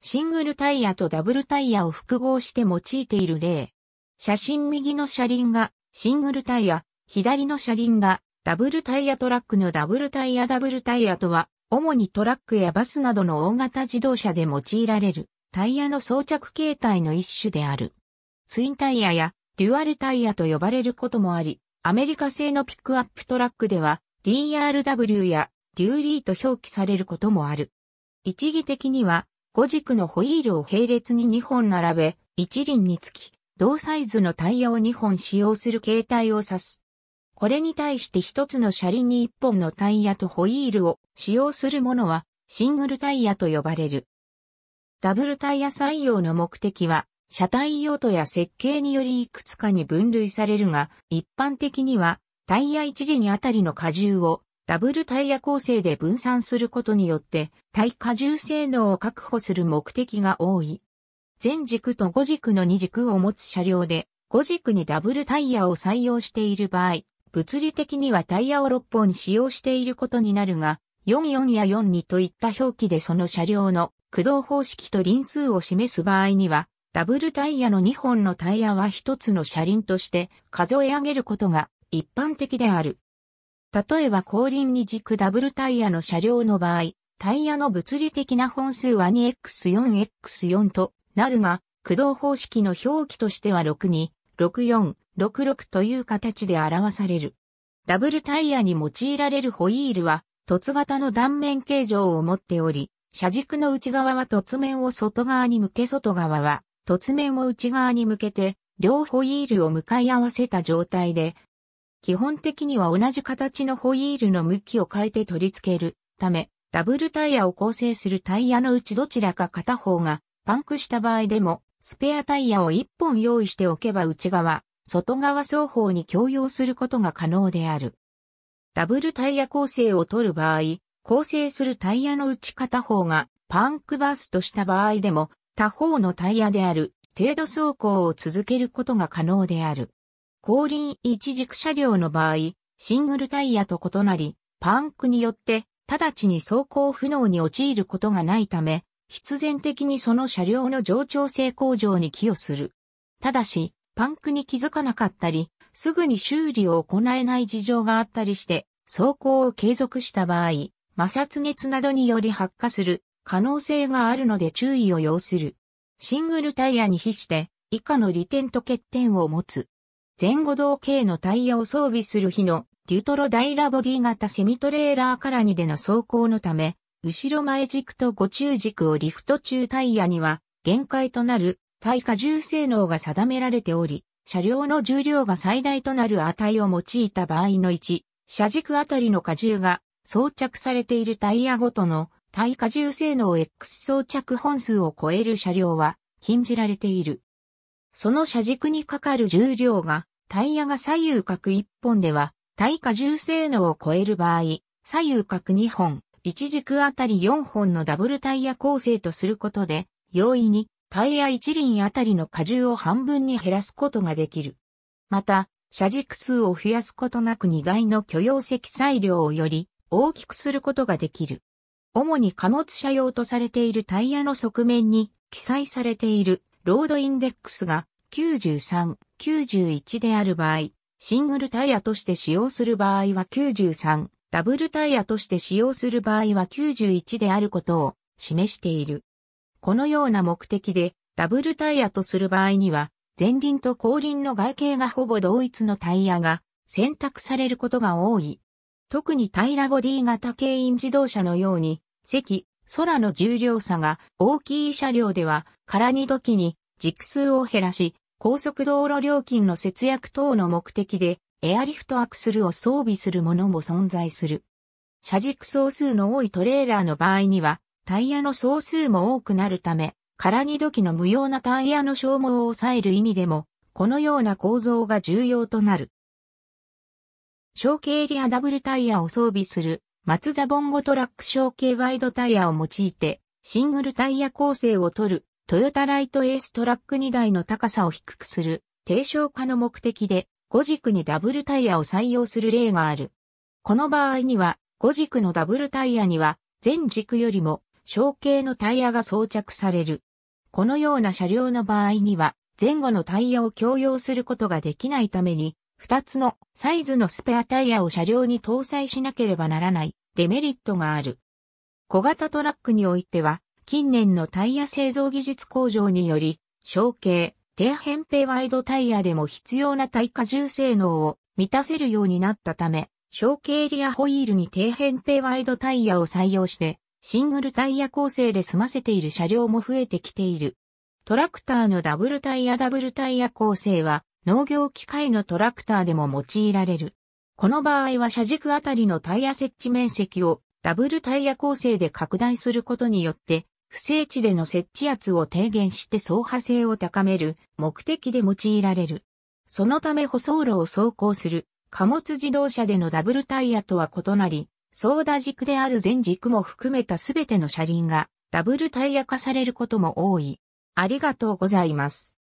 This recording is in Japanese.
シングルタイヤとダブルタイヤを複合して用いている例。写真右の車輪がシングルタイヤ、左の車輪がダブルタイヤトラックのダブルタイヤダブルタイヤとは、主にトラックやバスなどの大型自動車で用いられるタイヤの装着形態の一種である。ツインタイヤやデュアルタイヤと呼ばれることもあり、アメリカ製のピックアップトラックでは DRW やデューリーと表記されることもある。一義的には五軸のホイールを並列に2本並べ、1輪につき、同サイズのタイヤを2本使用する形態を指す。これに対して1つの車輪に1本のタイヤとホイールを使用するものは、シングルタイヤと呼ばれる。ダブルタイヤ採用の目的は、車体用途や設計によりいくつかに分類されるが、一般的には、タイヤ1輪あたりの荷重をダブルタイヤ構成で分散することによって、耐荷重性能を確保する目的が多い。前軸と5軸の2軸を持つ車両で、5軸にダブルタイヤを採用している場合、物理的にはタイヤを6本使用していることになるが、44や42といった表記でその車両の駆動方式と輪数を示す場合には、ダブルタイヤの2本のタイヤは1つの車輪として数え上げることが一般的である。例えば後輪に軸ダブルタイヤの車両の場合、タイヤの物理的な本数は 2x4x4 となるが、駆動方式の表記としては62、64、66という形で表される。ダブルタイヤに用いられるホイールは、凸型の断面形状を持っており、車軸の内側は凸面を外側に向け外側は、凸面を内側に向けて、両ホイールを向かい合わせた状態で、基本的には同じ形のホイールの向きを変えて取り付けるため、ダブルタイヤを構成するタイヤのうちどちらか片方がパンクした場合でも、スペアタイヤを1本用意しておけば内側、外側双方に共用することが可能である。ダブルタイヤ構成を取る場合、構成するタイヤのうち片方がパンクバーストした場合でも、他方のタイヤである程度走行を続けることが可能である。後輪一軸車両の場合、シングルタイヤと異なり、パンクによって直ちに走行不能に陥ることがないため、必然的にその車両の上調性向上に寄与する。ただし、パンクに気づかなかったり、すぐに修理を行えない事情があったりして、走行を継続した場合、摩擦熱などにより発火する可能性があるので注意を要する。シングルタイヤに比して、以下の利点と欠点を持つ。前後同型のタイヤを装備する日のデュトロダイラボディ型セミトレーラーから2での走行のため、後ろ前軸と後中軸をリフト中タイヤには限界となる耐荷重性能が定められており、車両の重量が最大となる値を用いた場合の1、車軸あたりの荷重が装着されているタイヤごとの耐荷重性能 X 装着本数を超える車両は禁じられている。その車軸にかかる重量が、タイヤが左右角1本では、耐荷重性能を超える場合、左右角2本、一軸あたり4本のダブルタイヤ構成とすることで、容易にタイヤ一輪あたりの荷重を半分に減らすことができる。また、車軸数を増やすことなく2台の許容積載量をより大きくすることができる。主に貨物車用とされているタイヤの側面に記載されているロードインデックスが93、91である場合、シングルタイヤとして使用する場合は93、ダブルタイヤとして使用する場合は91であることを示している。このような目的でダブルタイヤとする場合には、前輪と後輪の外形がほぼ同一のタイヤが選択されることが多い。特に平らボディ型軽イ自動車のように、席、空の重量差が大きい車両では、空に時に軸数を減らし、高速道路料金の節約等の目的で、エアリフトアクスルを装備するものも存在する。車軸総数の多いトレーラーの場合には、タイヤの総数も多くなるため、空に土器の無用なタイヤの消耗を抑える意味でも、このような構造が重要となる。小径リアダブルタイヤを装備する、マツダボンゴトラック小径ワイドタイヤを用いて、シングルタイヤ構成を取るトヨタライトエーストラック2台の高さを低くする低床化の目的で5軸にダブルタイヤを採用する例がある。この場合には5軸のダブルタイヤには全軸よりも小径のタイヤが装着される。このような車両の場合には前後のタイヤを共用することができないために2つのサイズのスペアタイヤを車両に搭載しなければならないデメリットがある。小型トラックにおいては近年のタイヤ製造技術向上により、小径、低扁平ワイドタイヤでも必要な耐荷重性能を満たせるようになったため、小径リアホイールに低扁平ワイドタイヤを採用して、シングルタイヤ構成で済ませている車両も増えてきている。トラクターのダブルタイヤダブルタイヤ構成は、農業機械のトラクターでも用いられる。この場合は車軸あたりのタイヤ設置面積をダブルタイヤ構成で拡大することによって不正地での設置圧を低減して走破性を高める目的で用いられる。そのため舗装路を走行する貨物自動車でのダブルタイヤとは異なり、操舵軸である全軸も含めたすべての車輪がダブルタイヤ化されることも多い。ありがとうございます。